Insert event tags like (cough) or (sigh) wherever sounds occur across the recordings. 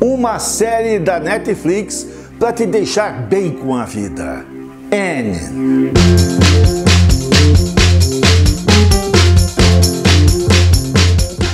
uma série da Netflix para te deixar bem com a vida. N.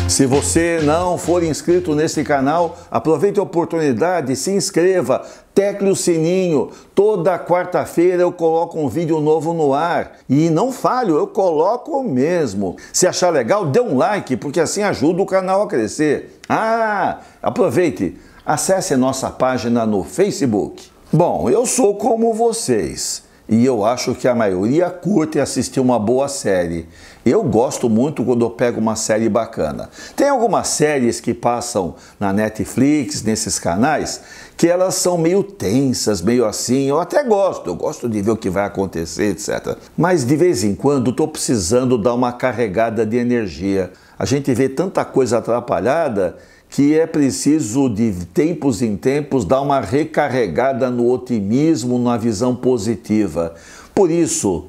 Se você não for inscrito nesse canal, aproveite a oportunidade, se inscreva, tecle o sininho. Toda quarta-feira eu coloco um vídeo novo no ar. E não falho, eu coloco mesmo. Se achar legal, dê um like, porque assim ajuda o canal a crescer. Ah, aproveite! Acesse nossa página no Facebook. Bom, eu sou como vocês e eu acho que a maioria curte assistir uma boa série. Eu gosto muito quando eu pego uma série bacana. Tem algumas séries que passam na Netflix, nesses canais, que elas são meio tensas, meio assim. Eu até gosto, eu gosto de ver o que vai acontecer, etc. Mas de vez em quando estou precisando dar uma carregada de energia. A gente vê tanta coisa atrapalhada que é preciso, de tempos em tempos, dar uma recarregada no otimismo, na visão positiva. Por isso,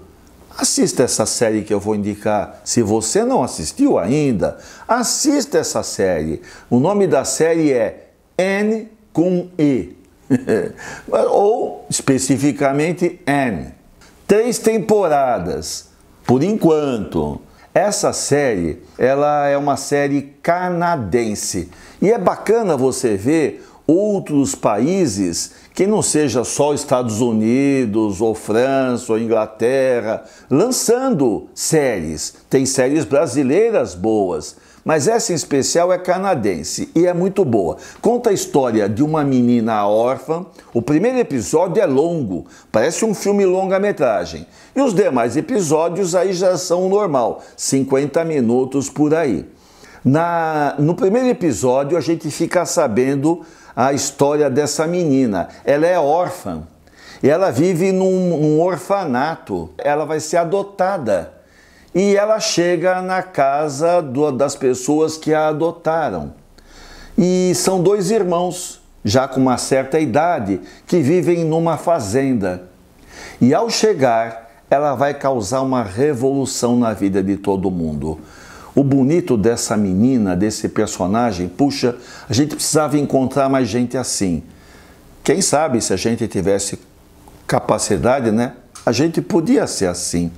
assista essa série que eu vou indicar. Se você não assistiu ainda, assista essa série. O nome da série é N com E. (laughs) Ou, especificamente, N. Três temporadas, por enquanto. Essa série, ela é uma série canadense e é bacana você ver outros países que não seja só Estados Unidos ou França ou Inglaterra lançando séries. Tem séries brasileiras boas, mas essa em especial é canadense e é muito boa. Conta a história de uma menina órfã. O primeiro episódio é longo, parece um filme longa-metragem. E os demais episódios aí já são normal, 50 minutos por aí. Na, no primeiro episódio, a gente fica sabendo a história dessa menina. Ela é órfã e ela vive num, num orfanato. Ela vai ser adotada e ela chega na casa do, das pessoas que a adotaram. E são dois irmãos, já com uma certa idade, que vivem numa fazenda. E ao chegar, ela vai causar uma revolução na vida de todo mundo. O bonito dessa menina, desse personagem, puxa, a gente precisava encontrar mais gente assim. Quem sabe se a gente tivesse capacidade, né? A gente podia ser assim.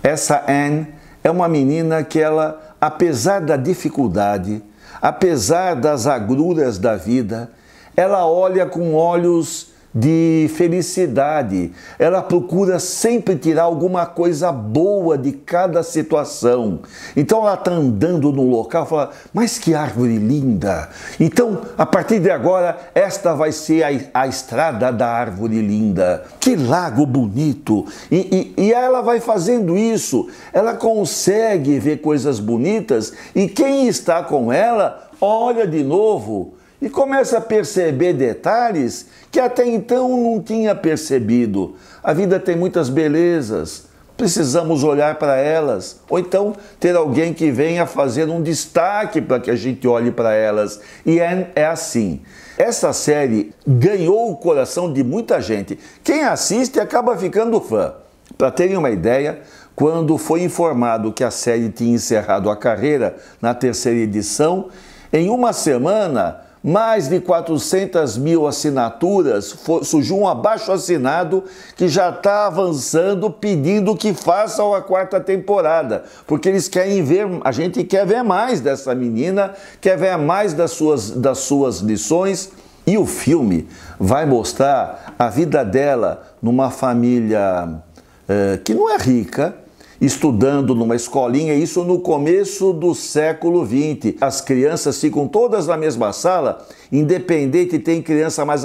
Essa Anne é uma menina que ela, apesar da dificuldade, apesar das agruras da vida, ela olha com olhos de felicidade. Ela procura sempre tirar alguma coisa boa de cada situação. Então ela está andando no local e fala: Mas que árvore linda! Então, a partir de agora, esta vai ser a, a estrada da árvore linda. Que lago bonito! E, e, e ela vai fazendo isso. Ela consegue ver coisas bonitas e quem está com ela olha de novo e começa a perceber detalhes que até então não tinha percebido. A vida tem muitas belezas, precisamos olhar para elas, ou então ter alguém que venha fazer um destaque para que a gente olhe para elas. E é, é, assim. Essa série ganhou o coração de muita gente. Quem assiste acaba ficando fã. Para terem uma ideia, quando foi informado que a série tinha encerrado a carreira na terceira edição, em uma semana mais de 400 mil assinaturas, surgiu um abaixo-assinado que já está avançando pedindo que façam a quarta temporada, porque eles querem ver, a gente quer ver mais dessa menina, quer ver mais das suas, das suas lições. E o filme vai mostrar a vida dela numa família eh, que não é rica, estudando numa escolinha, isso no começo do século XX. As crianças ficam todas na mesma sala, independente tem criança mais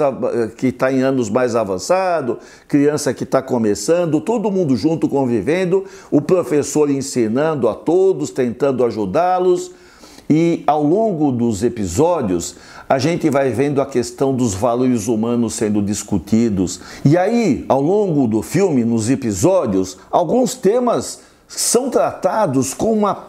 que está em anos mais avançado, criança que está começando, todo mundo junto convivendo, o professor ensinando a todos, tentando ajudá-los. E ao longo dos episódios, a gente vai vendo a questão dos valores humanos sendo discutidos. E aí, ao longo do filme, nos episódios, alguns temas são tratados com uma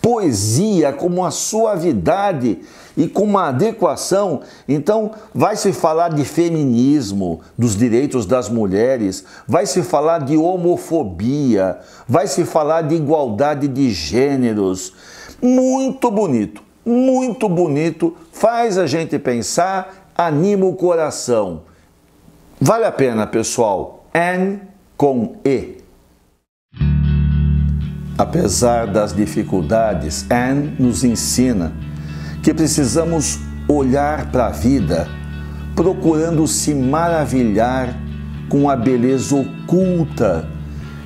poesia, com uma suavidade e com uma adequação. Então, vai se falar de feminismo, dos direitos das mulheres, vai se falar de homofobia, vai se falar de igualdade de gêneros. Muito bonito, muito bonito, faz a gente pensar, anima o coração. Vale a pena, pessoal. N com E. Apesar das dificuldades, Anne nos ensina que precisamos olhar para a vida procurando se maravilhar com a beleza oculta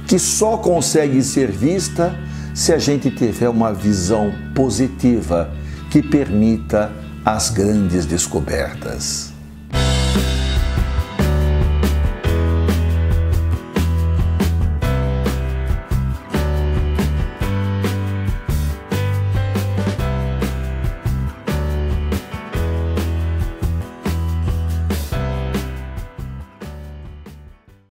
que só consegue ser vista se a gente tiver uma visão positiva que permita as grandes descobertas.